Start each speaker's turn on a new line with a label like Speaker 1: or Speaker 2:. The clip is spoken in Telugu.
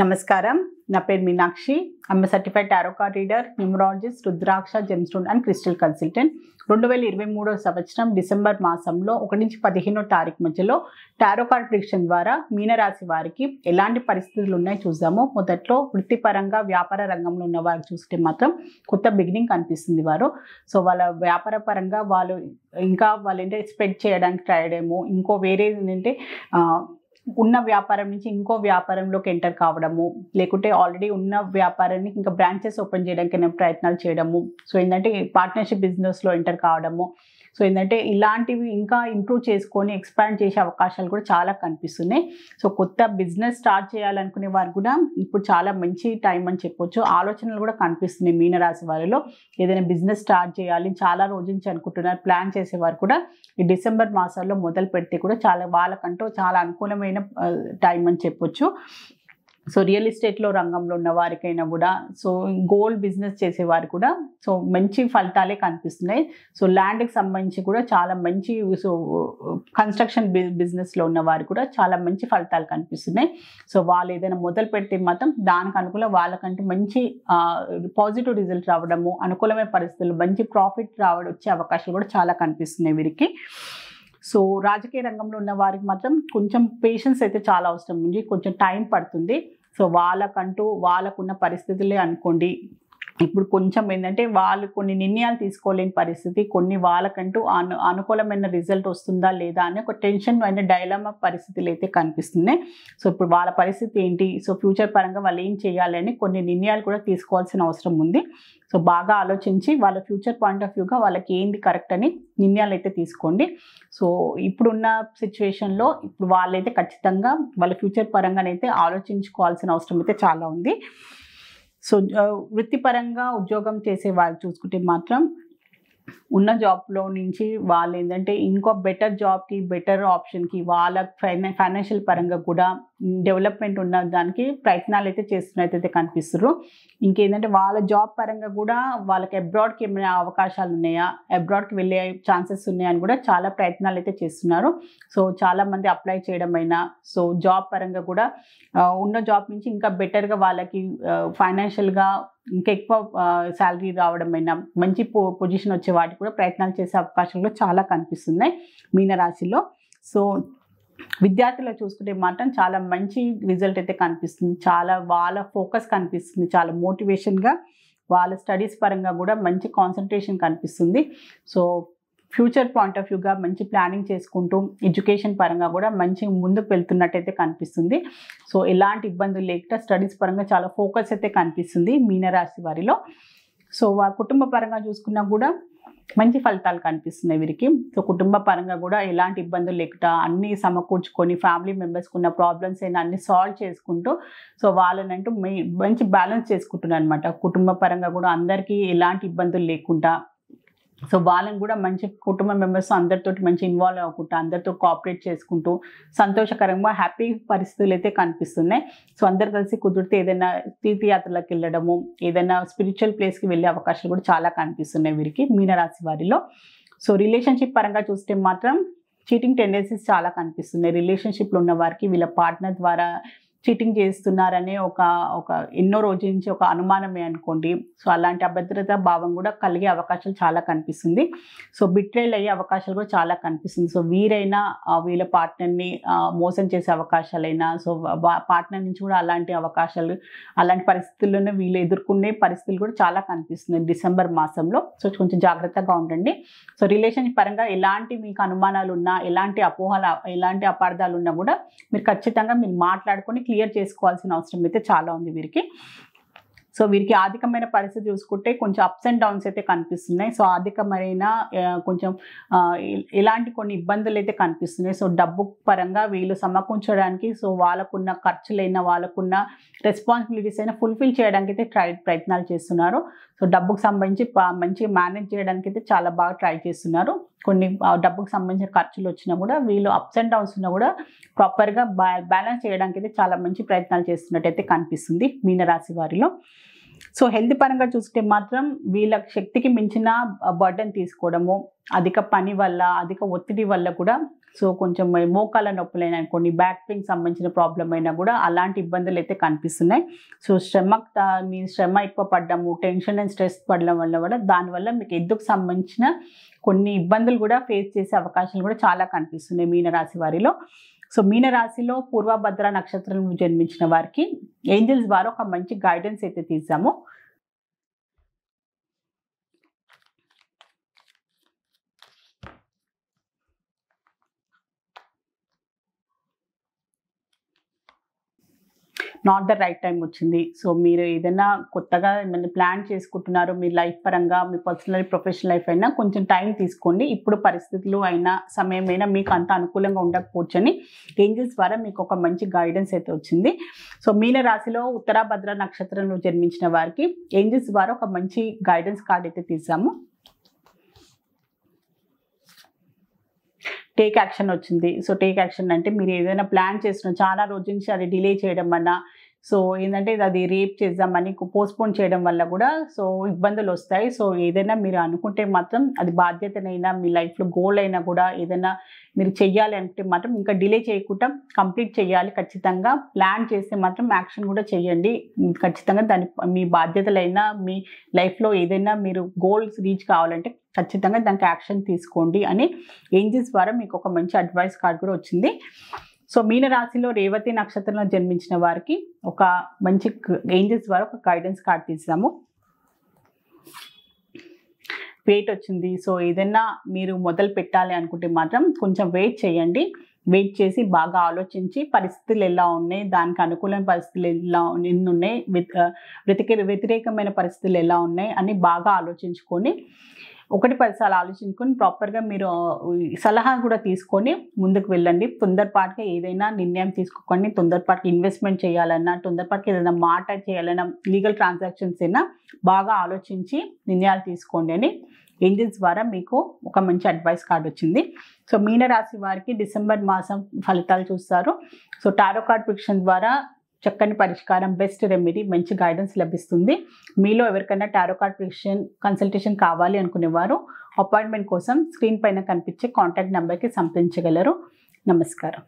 Speaker 1: నమస్కారం నా పేరు మీనాక్షి అమ్మ సర్టిఫైడ్ టారోకా reader numerologist Rudraksha gemstone and crystal consultant రెండు వేల ఇరవై మూడో సంవత్సరం డిసెంబర్ మాసంలో ఒకటి నుంచి పదిహేనో తారీఖు మధ్యలో టారోకార్ ప్రిక్షన్ ద్వారా మీనరాశి వారికి ఎలాంటి పరిస్థితులు ఉన్నాయో చూసామో మొదట్లో వృత్తిపరంగా వ్యాపార రంగంలో ఉన్న వారికి చూస్తే మాత్రం కొత్త బిగినింగ్ కనిపిస్తుంది వారు సో వాళ్ళ వ్యాపార పరంగా వాళ్ళు ఇంకా వాళ్ళు ఏంటంటే ఎక్స్పెక్ట్ చేయడానికి ట్రై చేయడము ఇంకో వేరే ఏంటంటే ఉన్న వ్యాపారం నుంచి ఇంకో వ్యాపారంలోకి ఎంటర్ కావడము లేకుంటే ఆల్రెడీ ఉన్న వ్యాపారానికి ఇంకా బ్రాంచెస్ ఓపెన్ చేయడానికి ప్రయత్నాలు చేయడము సో ఏంటంటే పార్ట్నర్షిప్ బిజినెస్లో ఎంటర్ కావడము సో ఏంటంటే ఇలాంటివి ఇంకా ఇంప్రూవ్ చేసుకొని ఎక్స్పాండ్ చేసే అవకాశాలు కూడా చాలా కనిపిస్తున్నాయి సో కొత్త బిజినెస్ స్టార్ట్ చేయాలనుకునే వారు కూడా ఇప్పుడు చాలా మంచి టైం అని చెప్పొచ్చు ఆలోచనలు కూడా కనిపిస్తున్నాయి మీనరాశి వారిలో ఏదైనా బిజినెస్ స్టార్ట్ చేయాలి చాలా రోజు నుంచి అనుకుంటున్నారు ప్లాన్ చేసేవారు కూడా ఈ డిసెంబర్ మాసంలో మొదలు పెడితే కూడా చాలా వాళ్ళకంటూ చాలా అనుకూలమైన టైం అని చెప్పొచ్చు సో రియల్ ఎస్టేట్లో రంగంలో ఉన్న వారికైనా కూడా సో గోల్డ్ బిజినెస్ చేసేవారు కూడా సో మంచి ఫలితాలే కనిపిస్తున్నాయి సో ల్యాండ్కి సంబంధించి కూడా చాలా మంచి సో కన్స్ట్రక్షన్ బిజినెస్లో ఉన్న వారు కూడా చాలా మంచి ఫలితాలు కనిపిస్తున్నాయి సో వాళ్ళు ఏదైనా మొదలు పెడితే మాత్రం దానికి అనుకూల వాళ్ళకంటే మంచి పాజిటివ్ రిజల్ట్ రావడము అనుకూలమైన పరిస్థితులు మంచి ప్రాఫిట్ రావడం వచ్చే అవకాశాలు కూడా చాలా కనిపిస్తున్నాయి వీరికి సో రాజకీయ రంగంలో ఉన్న వారికి మాత్రం కొంచెం పేషెన్స్ అయితే చాలా అవసరం ఉంది కొంచెం టైం పడుతుంది సో వాళ్ళకంటూ వాళ్ళకున్న పరిస్థితులే అనుకోండి ఇప్పుడు కొంచెం ఏంటంటే వాళ్ళు కొన్ని నిర్ణయాలు తీసుకోలేని పరిస్థితి కొన్ని వాళ్ళకంటూ అను అనుకూలమైన రిజల్ట్ వస్తుందా లేదా అనే ఒక టెన్షన్ అయిన డైలమా పరిస్థితులు అయితే కనిపిస్తున్నాయి సో ఇప్పుడు వాళ్ళ పరిస్థితి ఏంటి సో ఫ్యూచర్ పరంగా వాళ్ళు ఏం చేయాలని కొన్ని నిర్ణయాలు కూడా తీసుకోవాల్సిన అవసరం ఉంది సో బాగా ఆలోచించి వాళ్ళ ఫ్యూచర్ పాయింట్ ఆఫ్ వ్యూగా వాళ్ళకి ఏంది కరెక్ట్ అని నిర్ణయాలు అయితే తీసుకోండి సో ఇప్పుడున్న సిచ్యువేషన్లో ఇప్పుడు వాళ్ళైతే ఖచ్చితంగా వాళ్ళ ఫ్యూచర్ పరంగానైతే ఆలోచించుకోవాల్సిన అవసరం అయితే చాలా ఉంది సో వృత్తిపరంగా ఉద్యోగం చేసే వాళ్ళు చూసుకుంటే మాత్రం ఉన్న జాబ్లో నుంచి వాళ్ళు ఏంటంటే ఇంకో బెటర్ జాబ్కి బెటర్ ఆప్షన్కి వాళ్ళ ఫైనా ఫైనాన్షియల్ పరంగా కూడా డెవలప్మెంట్ ఉన్న దానికి ప్రయత్నాలు అయితే చేస్తున్నట్టయితే కనిపిస్తున్నారు ఇంకేంటంటే వాళ్ళ జాబ్ పరంగా కూడా వాళ్ళకి అబ్రాడ్కి ఏమైనా అవకాశాలు ఉన్నాయా అబ్రాడ్కి వెళ్ళే ఛాన్సెస్ ఉన్నాయని కూడా చాలా ప్రయత్నాలు అయితే చేస్తున్నారు సో చాలామంది అప్లై చేయడం అయినా సో జాబ్ పరంగా కూడా ఉన్న జాబ్ నుంచి ఇంకా బెటర్గా వాళ్ళకి ఫైనాన్షియల్గా ఇంకా ఎక్కువ శాలరీ రావడం అయినా మంచి పొ పొజిషన్ వచ్చే వాటికి కూడా ప్రయత్నాలు చేసే అవకాశాలు చాలా కనిపిస్తున్నాయి మీనరాశిలో సో విద్యార్థుల్లో చూసుకుంటే మాత్రం చాలా మంచి రిజల్ట్ అయితే కనిపిస్తుంది చాలా వాళ్ళ ఫోకస్ కనిపిస్తుంది చాలా మోటివేషన్గా వాళ్ళ స్టడీస్ పరంగా కూడా మంచి కాన్సన్ట్రేషన్ కనిపిస్తుంది సో ఫ్యూచర్ పాయింట్ ఆఫ్ వ్యూగా మంచి ప్లానింగ్ చేసుకుంటూ ఎడ్యుకేషన్ పరంగా కూడా మంచి ముందుకు వెళ్తున్నట్టయితే కనిపిస్తుంది సో ఎలాంటి ఇబ్బందులు లేకుండా స్టడీస్ పరంగా చాలా ఫోకస్ అయితే కనిపిస్తుంది మీనరాశి వారిలో సో వారి కుటుంబ పరంగా చూసుకున్నా కూడా మంచి ఫలితాలు కనిపిస్తున్నాయి వీరికి సో కుటుంబ పరంగా కూడా ఎలాంటి ఇబ్బందులు లేకుండా అన్నీ సమకూర్చుకొని ఫ్యామిలీ మెంబర్స్కి ఉన్న ప్రాబ్లమ్స్ అయినా అన్ని సాల్వ్ చేసుకుంటూ సో వాళ్ళనంటూ మంచి బ్యాలెన్స్ చేసుకుంటున్నారు అనమాట కుటుంబ పరంగా కూడా అందరికీ ఎలాంటి ఇబ్బందులు లేకుండా సో వాళ్ళని కూడా మంచి కుటుంబ మెంబర్స్ అందరితో మంచి ఇన్వాల్వ్ అవ్వకుండా అందరితో కోఆపరేట్ చేసుకుంటూ సంతోషకరంగా హ్యాపీ పరిస్థితులు అయితే కనిపిస్తున్నాయి సో అందరు కలిసి కుదిరితే ఏదైనా తీర్థయాత్రలకు వెళ్ళడము ఏదైనా స్పిరిచువల్ ప్లేస్కి వెళ్ళే అవకాశాలు కూడా చాలా కనిపిస్తున్నాయి వీరికి మీనరాశి వారిలో సో రిలేషన్షిప్ పరంగా చూస్తే మాత్రం చీటింగ్ టెండెన్సీస్ చాలా కనిపిస్తున్నాయి రిలేషన్షిప్లో ఉన్న వారికి వీళ్ళ పార్ట్నర్ ద్వారా చీటింగ్ చేస్తున్నారనే ఒక ఒక ఎన్నో రోజుల నుంచి ఒక అనుమానమే అనుకోండి సో అలాంటి అభద్రత భావం కూడా కలిగే అవకాశాలు చాలా కనిపిస్తుంది సో బిట్రేల్ అయ్యే అవకాశాలు కూడా చాలా కనిపిస్తుంది సో వీరైనా వీళ్ళ పార్ట్నర్ని మోసం చేసే అవకాశాలైనా సో పార్ట్నర్ నుంచి కూడా అలాంటి అవకాశాలు అలాంటి పరిస్థితుల్లోనే వీళ్ళు ఎదుర్కొనే పరిస్థితులు కూడా చాలా కనిపిస్తుంది డిసెంబర్ మాసంలో సో కొంచెం జాగ్రత్తగా ఉండండి సో రిలేషన్ పరంగా ఎలాంటి మీకు అనుమానాలు ఉన్నా ఎలాంటి అపోహలు ఎలాంటి అపార్థాలు ఉన్నా కూడా మీరు ఖచ్చితంగా మీరు మాట్లాడుకొని క్లియర్ చేసుకోవాల్సిన అవసరం అయితే చాలా ఉంది వీరికి సో వీరికి ఆర్థికమైన పరిస్థితి చూసుకుంటే కొంచెం అప్స్ అండ్ డౌన్స్ అయితే కనిపిస్తున్నాయి సో ఆర్థికమైన కొంచెం ఇలాంటి కొన్ని ఇబ్బందులు అయితే కనిపిస్తున్నాయి సో డబ్బు పరంగా వీళ్ళు సమకూర్చడానికి సో వాళ్ళకున్న ఖర్చులైన వాళ్ళకున్న రెస్పాన్సిబిలిటీస్ అయినా ఫుల్ఫిల్ చేయడానికి అయితే ట్రై ప్రయత్నాలు చేస్తున్నారు సో డబ్బుకు సంబంధించి మంచి మేనేజ్ చేయడానికి అయితే చాలా బాగా ట్రై చేస్తున్నారు కొన్ని డబ్బుకు సంబంధించిన ఖర్చులు వచ్చినా కూడా వీళ్ళు అప్స్ అండ్ డౌన్స్ ఉన్నా కూడా ప్రాపర్గా బ్యాలెన్స్ చేయడానికి అయితే చాలా మంచి ప్రయత్నాలు అయితే కనిపిస్తుంది మీనరాశి వారిలో సో హెల్త్ పరంగా చూస్తే మాత్రం వీళ్ళ శక్తికి మించిన బర్డన్ తీసుకోవడము అధిక పని వల్ల అధిక ఒత్తిడి వల్ల కూడా సో కొంచెం మోకాల నొప్పులైనా కొన్ని బ్యాక్ పెయిన్ సంబంధించిన ప్రాబ్లం అయినా కూడా అలాంటి ఇబ్బందులు అయితే కనిపిస్తున్నాయి సో శ్రమ మీ శ్రమ ఎక్కువ పడ్డము టెన్షన్ అండ్ స్ట్రెస్ పడడం వల్ల కూడా దానివల్ల మీకు ఎద్దుకు సంబంధించిన కొన్ని ఇబ్బందులు కూడా ఫేస్ చేసే అవకాశాలు కూడా చాలా కనిపిస్తున్నాయి మీనరాశి వారిలో సో మీనరాశిలో పూర్వభద్ర నక్షత్రం జన్మించిన వారికి ఏంజల్స్ ద్వారా ఒక మంచి గైడెన్స్ అయితే తీసాము నాట్ ద రైట్ టైం వచ్చింది సో మీరు ఏదైనా కొత్తగా ఏమైనా ప్లాన్ చేసుకుంటున్నారు మీ లైఫ్ పరంగా మీ పర్సనల్ ప్రొఫెషనల్ లైఫ్ అయినా కొంచెం టైం తీసుకోండి ఇప్పుడు పరిస్థితులు అయినా సమయమైనా మీకు అంత అనుకూలంగా అని ఏంజల్స్ ద్వారా మీకు ఒక మంచి గైడెన్స్ అయితే వచ్చింది సో మీన రాశిలో ఉత్తరాభద్ర నక్షత్రంలో జన్మించిన వారికి ఏంజల్స్ ద్వారా ఒక మంచి గైడెన్స్ కార్డ్ అయితే తీసాము టేక్ యాక్షన్ వచ్చింది సో టేక్ యాక్షన్ అంటే మీరు ఏదైనా ప్లాన్ చేసిన చాలా రోజు నుంచి అది డిలే చేయడం వల్ల సో ఏంటంటే అది రేప్ చేద్దామని పోస్ట్పోన్ చేయడం వల్ల కూడా సో ఇబ్బందులు వస్తాయి సో ఏదైనా మీరు అనుకుంటే మాత్రం అది బాధ్యతనైనా మీ లైఫ్లో గోల్ అయినా కూడా ఏదైనా మీరు చెయ్యాలి అనుకుంటే మాత్రం ఇంకా డిలే చేయకుండా కంప్లీట్ చేయాలి ఖచ్చితంగా ప్లాన్ చేస్తే మాత్రం యాక్షన్ కూడా చేయండి ఖచ్చితంగా దాని మీ బాధ్యతలైనా మీ లైఫ్లో ఏదైనా మీరు గోల్స్ రీచ్ కావాలంటే ఖచ్చితంగా దానికి యాక్షన్ తీసుకోండి అని ఏంజిస్ ద్వారా మీకు ఒక మంచి అడ్వైస్ కార్డ్ కూడా వచ్చింది సో మీనరాశిలో రేవతి నక్షత్రంలో జన్మించిన వారికి ఒక మంచి ఏంజల్స్ ద్వారా ఒక గైడెన్స్ కార్డ్ తీసాము వెయిట్ వచ్చింది సో ఏదైనా మీరు మొదలు పెట్టాలి అనుకుంటే మాత్రం కొంచెం వెయిట్ చేయండి వెయిట్ చేసి బాగా ఆలోచించి పరిస్థితులు ఎలా ఉన్నాయి దానికి అనుకూలమైన పరిస్థితులు ఎలా ఎన్నున్నాయి వ్యతిరేక వ్యతిరేకమైన పరిస్థితులు ఎలా ఉన్నాయి అని బాగా ఆలోచించుకొని ఒకటి పదిసార్లు ఆలోచించుకొని ప్రాపర్గా మీరు సలహా కూడా తీసుకొని ముందుకు వెళ్ళండి తొందరపాటుగా ఏదైనా నిర్ణయం తీసుకోకండి తొందరపాటుగా ఇన్వెస్ట్మెంట్ చేయాలన్నా తొందరపాటుగా ఏదైనా మాట చేయాలన్నా లీగల్ ట్రాన్సాక్షన్స్ అయినా బాగా ఆలోచించి నిర్ణయాలు తీసుకోండి అని ఏంజిల్స్ ద్వారా మీకు ఒక మంచి అడ్వైస్ కార్డ్ వచ్చింది సో మీనరాశి వారికి డిసెంబర్ మాసం ఫలితాలు చూస్తారు సో టారో కార్డ్ ప్రిక్షన్ ద్వారా చక్కని పరిష్కారం బెస్ట్ రెమెడీ మంచి గైడెన్స్ లభిస్తుంది మీలో ఎవరికైనా టారో కార్డ్ కన్సల్టేషన్ కావాలి అనుకునేవారు అపాయింట్మెంట్ కోసం స్క్రీన్ పైన కనిపించే కాంటాక్ట్ నెంబర్కి సంప్రదించగలరు నమస్కారం